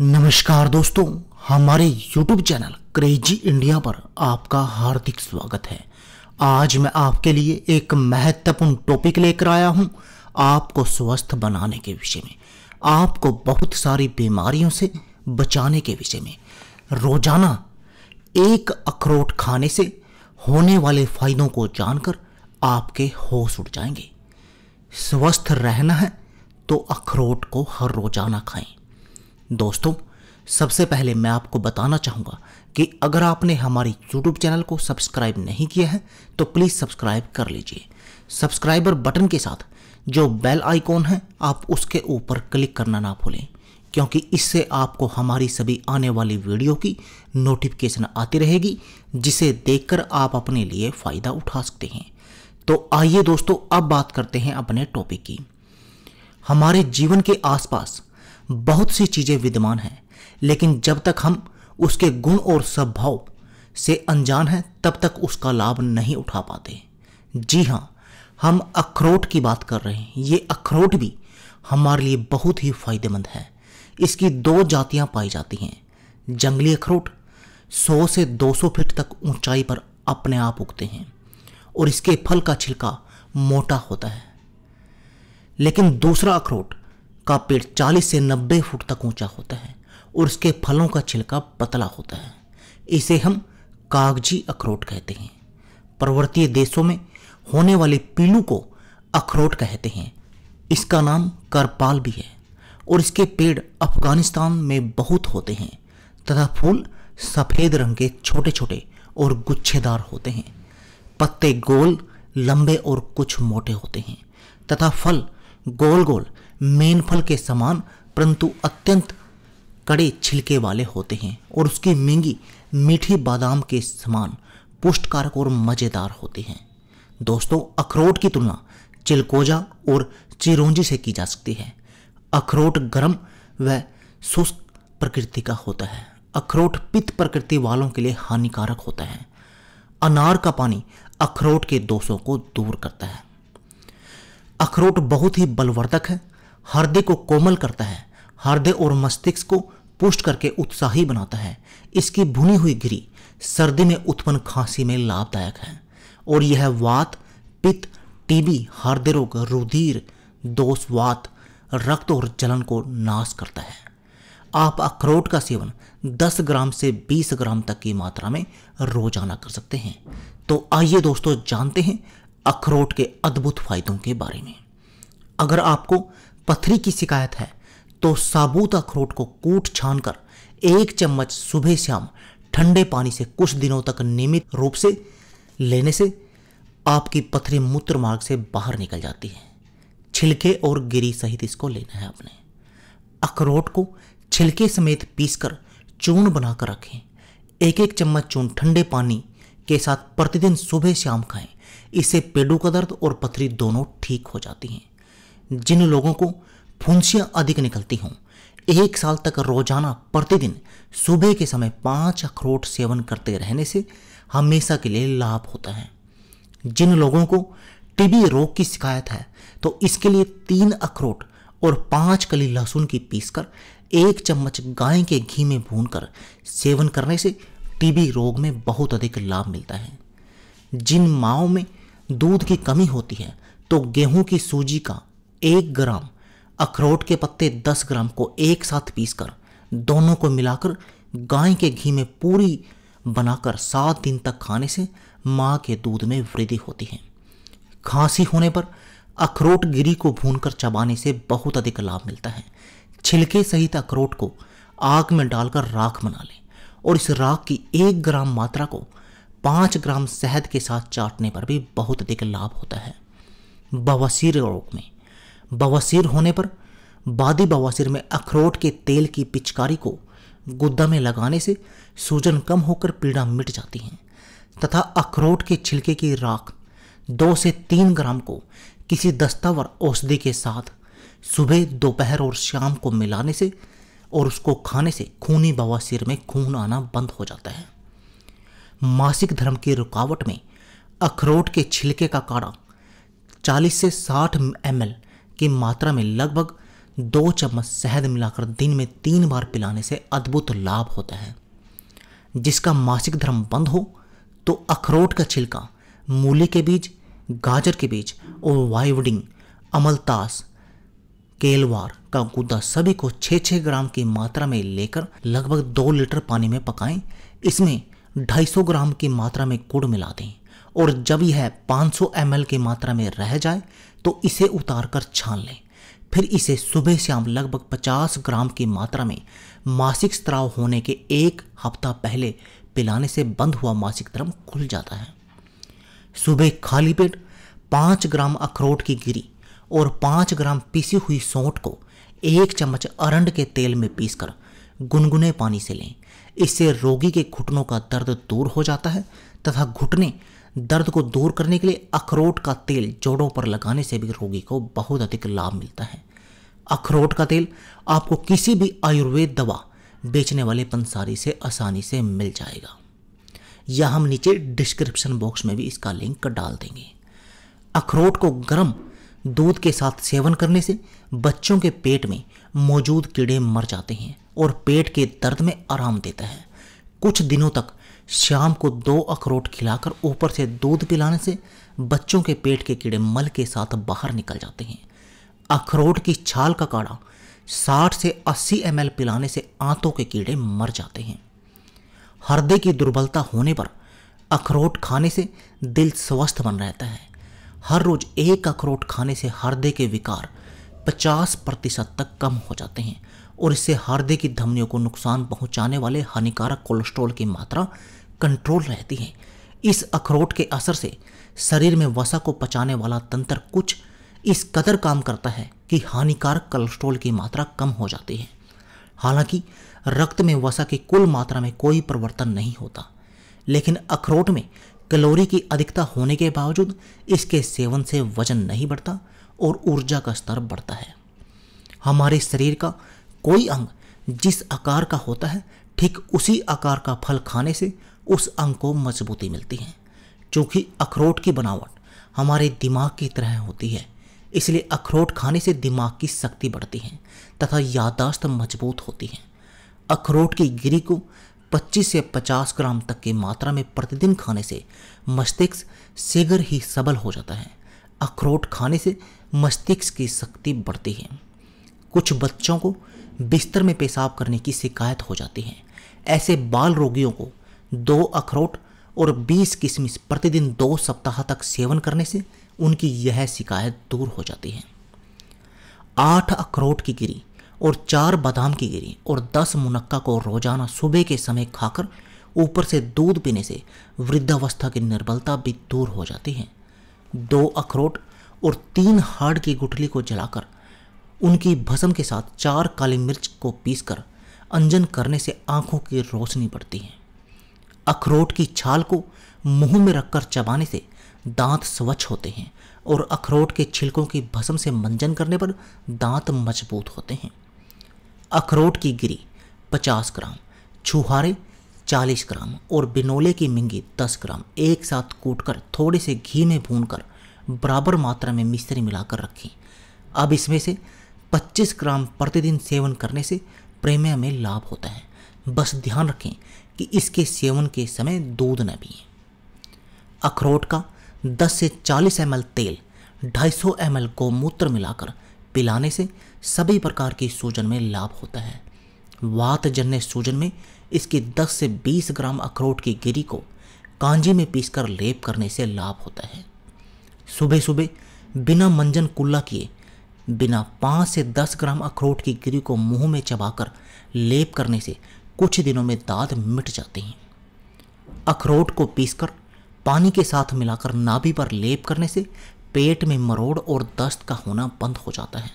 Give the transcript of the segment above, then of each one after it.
नमस्कार दोस्तों हमारे YouTube चैनल क्रेजी इंडिया पर आपका हार्दिक स्वागत है आज मैं आपके लिए एक महत्वपूर्ण टॉपिक लेकर आया हूं आपको स्वस्थ बनाने के विषय में आपको बहुत सारी बीमारियों से बचाने के विषय में रोजाना एक अखरोट खाने से होने वाले फायदों को जानकर आपके होश उड़ जाएंगे स्वस्थ रहना है तो अखरोट को हर रोजाना खाएं दोस्तों सबसे पहले मैं आपको बताना चाहूँगा कि अगर आपने हमारे YouTube चैनल को सब्सक्राइब नहीं किया है तो प्लीज़ सब्सक्राइब कर लीजिए सब्सक्राइबर बटन के साथ जो बेल आइकॉन है आप उसके ऊपर क्लिक करना ना भूलें क्योंकि इससे आपको हमारी सभी आने वाली वीडियो की नोटिफिकेशन आती रहेगी जिसे देखकर आप अपने लिए फ़ायदा उठा सकते हैं तो आइए दोस्तों अब बात करते हैं अपने टॉपिक की हमारे जीवन के आसपास बहुत सी चीज़ें विद्यमान हैं लेकिन जब तक हम उसके गुण और स्वभाव से अनजान हैं तब तक उसका लाभ नहीं उठा पाते जी हाँ हम अखरोट की बात कर रहे हैं ये अखरोट भी हमारे लिए बहुत ही फायदेमंद है इसकी दो जातियाँ पाई जाती हैं जंगली अखरोट 100 से 200 फीट तक ऊंचाई पर अपने आप उगते हैं और इसके फल का छिलका मोटा होता है लेकिन दूसरा अखरोट का पेड़ 40 से 90 फुट तक ऊंचा होता है और उसके फलों का छिलका पतला होता है इसे हम कागजी अखरोट कहते हैं पर्वतीय देशों में होने वाले पीलू को अखरोट कहते हैं इसका नाम करपाल भी है और इसके पेड़ अफगानिस्तान में बहुत होते हैं तथा फूल सफ़ेद रंग के छोटे छोटे और गुच्छेदार होते हैं पत्ते गोल लंबे और कुछ मोटे होते हैं तथा फल गोल गोल मेनफल के समान परंतु अत्यंत कड़े छिलके वाले होते हैं और उसकी महंगी मीठी बादाम के समान पुष्टकारक और मज़ेदार होते हैं दोस्तों अखरोट की तुलना चिलकोजा और चिरोंजी से की जा सकती है अखरोट गर्म व शुष्क प्रकृति का होता है अखरोट पित्त प्रकृति वालों के लिए हानिकारक होता है अनार का पानी अखरोट के दोषों को दूर करता है अखरोट बहुत ही बलवर्धक है हृदय को कोमल करता है हृदय और मस्तिष्क को पुष्ट करके उत्साही बनाता है इसकी भुनी हुई गिरी सर्दी में उत्पन्न खांसी में लाभदायक है और यह वात पित्त टीबी हृदय रोग रुधिर वात रक्त और जलन को नाश करता है आप अखरोट का सेवन 10 ग्राम से 20 ग्राम तक की मात्रा में रोजाना कर सकते हैं तो आइए दोस्तों जानते हैं अखरोट के अद्भुत फायदों के बारे में अगर आपको पथरी की शिकायत है तो साबुत अखरोट को कूट छान कर एक चम्मच सुबह शाम ठंडे पानी से कुछ दिनों तक नियमित रूप से लेने से आपकी पथरी मूत्र मार्ग से बाहर निकल जाती है छिलके और गिरी सहित इसको लेना है आपने अखरोट को छिलके समेत पीसकर चून बनाकर रखें एक एक चम्मच चून ठंडे पानी के साथ प्रतिदिन सुबह शाम खाएं इससे पेडू का दर्द और पथरी दोनों ठीक हो जाती हैं जिन लोगों को फुंसियाँ अधिक निकलती हों एक साल तक रोजाना प्रतिदिन सुबह के समय पाँच अखरोट सेवन करते रहने से हमेशा के लिए लाभ होता है जिन लोगों को टीबी रोग की शिकायत है तो इसके लिए तीन अखरोट और पाँच कली लहसुन की पीसकर एक चम्मच गाय के घी में भूनकर सेवन करने से टीबी रोग में बहुत अधिक लाभ मिलता है जिन माओ में दूध की कमी होती है तो गेहूं की सूजी का एक ग्राम अखरोट के पत्ते दस ग्राम को एक साथ पीसकर दोनों को मिलाकर गाय के घी में पूरी बनाकर सात दिन तक खाने से माँ के दूध में वृद्धि होती है खांसी होने पर अखरोट गिरी को भूनकर चबाने से बहुत अधिक लाभ मिलता है छिलके सहित अखरोट को आग में डालकर राख बना लें और इस राख की एक ग्राम मात्रा को पाँच ग्राम शहद के साथ चाटने पर भी बहुत अधिक लाभ होता है बवासीर रोग में बवासीर होने पर बादी बवासीर में अखरोट के तेल की पिचकारी को गुद्दा में लगाने से सूजन कम होकर पीड़ा मिट जाती है तथा अखरोट के छिलके की राख दो से तीन ग्राम को किसी दस्तावर औषधि के साथ सुबह दोपहर और शाम को मिलाने से और उसको खाने से खूनी बवासीर में खून आना बंद हो जाता है मासिक धर्म की रुकावट में अखरोट के छिलके का काढ़ा 40 से 60 एम की मात्रा में लगभग दो चम्मच शहद मिलाकर दिन में तीन बार पिलाने से अद्भुत लाभ होता है जिसका मासिक धर्म बंद हो तो अखरोट का छिलका मूली के बीज गाजर के बीज और वाइवडिंग अमलतास केलवार का गुद्दा सभी को 6-6 ग्राम की मात्रा में लेकर लगभग दो लीटर पानी में पकाएं इसमें 250 ग्राम की मात्रा में गुड़ मिला दें और जब यह 500 एम की मात्रा में रह जाए तो इसे उतार कर छान लें फिर इसे सुबह शाम लगभग 50 ग्राम की मात्रा में मासिक स्त्राव होने के एक हफ्ता पहले पिलाने से बंद हुआ मासिक द्रम खुल जाता है सुबह खाली पेट पाँच ग्राम अखरोट की गिरी और पाँच ग्राम पीसी हुई सौंठ को एक चम्मच अरंड के तेल में पीसकर गुनगुने पानी से लें इससे रोगी के घुटनों का दर्द दूर हो जाता है तथा घुटने दर्द को दूर करने के लिए अखरोट का तेल जोड़ों पर लगाने से भी रोगी को बहुत अधिक लाभ मिलता है अखरोट का तेल आपको किसी भी आयुर्वेद दवा बेचने वाले पंसारी से आसानी से मिल जाएगा या हम नीचे डिस्क्रिप्शन बॉक्स में भी इसका लिंक डाल देंगे अखरोट को गर्म दूध के साथ सेवन करने से बच्चों के पेट में मौजूद कीड़े मर जाते हैं और पेट के दर्द में आराम देता है कुछ दिनों तक शाम को दो अखरोट खिलाकर ऊपर से दूध पिलाने से बच्चों के पेट के कीड़े मल के साथ बाहर निकल जाते हैं अखरोट की छाल का काढ़ा 60 से 80 एम पिलाने से आंतों के कीड़े मर जाते हैं हृदय की दुर्बलता होने पर अखरोट खाने से दिल स्वस्थ बन रहता है हर रोज एक अखरोट खाने से हृदय के विकार 50 प्रतिशत तक कम हो जाते हैं और इससे हृदय की धमनियों को नुकसान पहुंचाने वाले हानिकारक कोलेस्ट्रॉल की मात्रा कंट्रोल रहती है इस अखरोट के असर से शरीर में वसा को पचाने वाला तंत्र कुछ इस कदर काम करता है कि हानिकारक कोलेस्ट्रॉल की मात्रा कम हो जाती है हालांकि रक्त में वसा की कुल मात्रा में कोई परिवर्तन नहीं होता लेकिन अखरोट में कैलोरी की अधिकता होने के बावजूद इसके सेवन से वजन नहीं बढ़ता और ऊर्जा का स्तर बढ़ता है हमारे शरीर का कोई अंग जिस आकार का होता है ठीक उसी आकार का फल खाने से उस अंग को मजबूती मिलती है चूँकि अखरोट की बनावट हमारे दिमाग की तरह होती है इसलिए अखरोट खाने से दिमाग की शक्ति बढ़ती है तथा यादाश्त मजबूत होती है अखरोट की गिरी को 25 से 50 ग्राम तक की मात्रा में प्रतिदिन खाने से मस्तिष्क शीघ्र ही सबल हो जाता है अखरोट खाने से मस्तिष्क की शक्ति बढ़ती है कुछ बच्चों को बिस्तर में पेशाब करने की शिकायत हो जाती है ऐसे बाल रोगियों को दो अखरोट और 20 किशमिश प्रतिदिन दो सप्ताह तक सेवन करने से उनकी यह शिकायत दूर हो जाती है आठ अखरोट की गिरी और चार बादाम की गिरी और दस मुनक्का को रोजाना सुबह के समय खाकर ऊपर से दूध पीने से वृद्धावस्था की निर्बलता भी दूर हो जाती है दो अखरोट और तीन हाड़ की गुठली को जलाकर उनकी भस्म के साथ चार काली मिर्च को पीसकर अंजन करने से आंखों की रोशनी बढ़ती है अखरोट की छाल को मुंह में रखकर चबाने से दांत स्वच्छ होते हैं और अखरोट के छिलकों की भसम से मंजन करने पर दांत मजबूत होते हैं अखरोट की गिरी 50 ग्राम छुहारे 40 ग्राम और बिनोले की मिंगी 10 ग्राम एक साथ कूटकर थोड़े से घी में भूनकर बराबर मात्रा में मिश्री मिलाकर रखें अब इसमें से 25 ग्राम प्रतिदिन सेवन करने से प्रेमिया में लाभ होता है बस ध्यान रखें कि इसके सेवन के समय दूध न पिए अखरोट का 10 से 40 एम तेल 250 एम गोमूत्र मिलाकर पिलाने से सभी प्रकार की सूजन में लाभ होता है वातजन्य सूजन में इसके 10 से 20 ग्राम अखरोट की गिरी को कांजी में पीसकर लेप करने से लाभ होता है सुबह सुबह बिना मंजन कुल्ला किए बिना पाँच से दस ग्राम अखरोट की गिरी को मुंह में चबाकर लेप करने से कुछ दिनों में दाद मिट जाते हैं अखरोट को पीसकर पानी के साथ मिलाकर नाभि पर लेप करने से पेट में मरोड़ और दस्त का होना बंद हो जाता है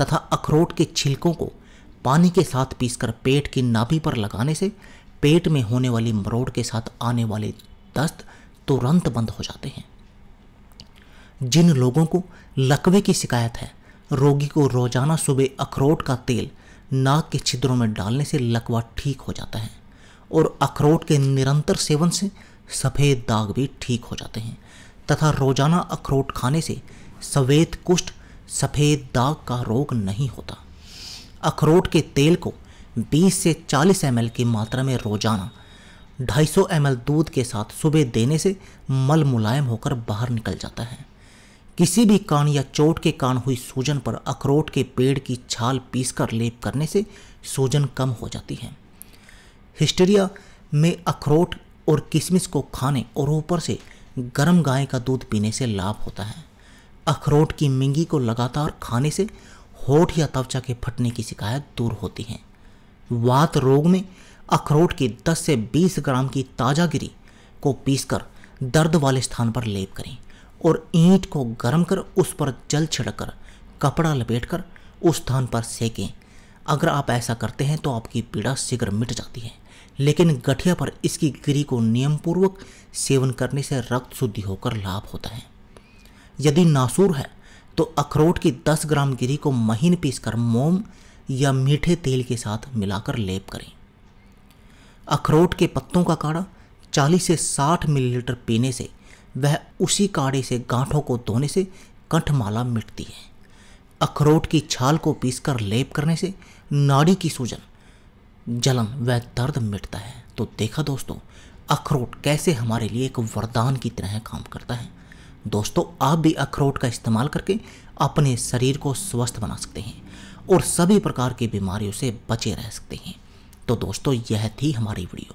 तथा अखरोट के छिलकों को पानी के साथ पीसकर पेट की नाभि पर लगाने से पेट में होने वाली मरोड़ के साथ आने वाले दस्त तुरंत बंद हो जाते हैं जिन लोगों को लकवे की शिकायत है रोगी को रोजाना सुबह अखरोट का तेल नाक के छिद्रों में डालने से लकवा ठीक हो जाता है और अखरोट के निरंतर सेवन से सफ़ेद दाग भी ठीक हो जाते हैं तथा रोजाना अखरोट खाने से सफेद कुष्ठ सफ़ेद दाग का रोग नहीं होता अखरोट के तेल को 20 से 40 एम की मात्रा में रोजाना 250 एम दूध के साथ सुबह देने से मल मुलायम होकर बाहर निकल जाता है किसी भी कान या चोट के कान हुई सूजन पर अखरोट के पेड़ की छाल पीसकर लेप करने से सूजन कम हो जाती है हिस्टेरिया में अखरोट और किशमिश को खाने और ऊपर से गर्म गाय का दूध पीने से लाभ होता है अखरोट की मिंगी को लगातार खाने से होठ या त्वचा के फटने की शिकायत दूर होती है वात रोग में अखरोट की 10 से 20 ग्राम की ताजा गिरी को पीसकर दर्द वाले स्थान पर लेप करें और ईंट को गर्म कर उस पर जल छिड़क कर कपड़ा लपेट कर उस स्थान पर सेकें अगर आप ऐसा करते हैं तो आपकी पीड़ा शीघ्र मिट जाती है लेकिन गठिया पर इसकी गिरी को नियमपूर्वक सेवन करने से रक्त शुद्धि होकर लाभ होता है यदि नासूर है तो अखरोट की 10 ग्राम गिरी को महीन पीसकर मोम या मीठे तेल के साथ मिलाकर लेप करें अखरोट के पत्तों का काढ़ा 40 से 60 मिलीलीटर पीने से वह उसी काढ़े से गांठों को धोने से कंठमाला मिटती है अखरोट की छाल को पीसकर लेप करने से नाड़ी की सूजन जलन व दर्द मिटता है तो देखा दोस्तों अखरोट कैसे हमारे लिए एक वरदान की तरह काम करता है दोस्तों आप भी अखरोट का इस्तेमाल करके अपने शरीर को स्वस्थ बना सकते हैं और सभी प्रकार की बीमारियों से बचे रह सकते हैं तो दोस्तों यह थी हमारी वीडियो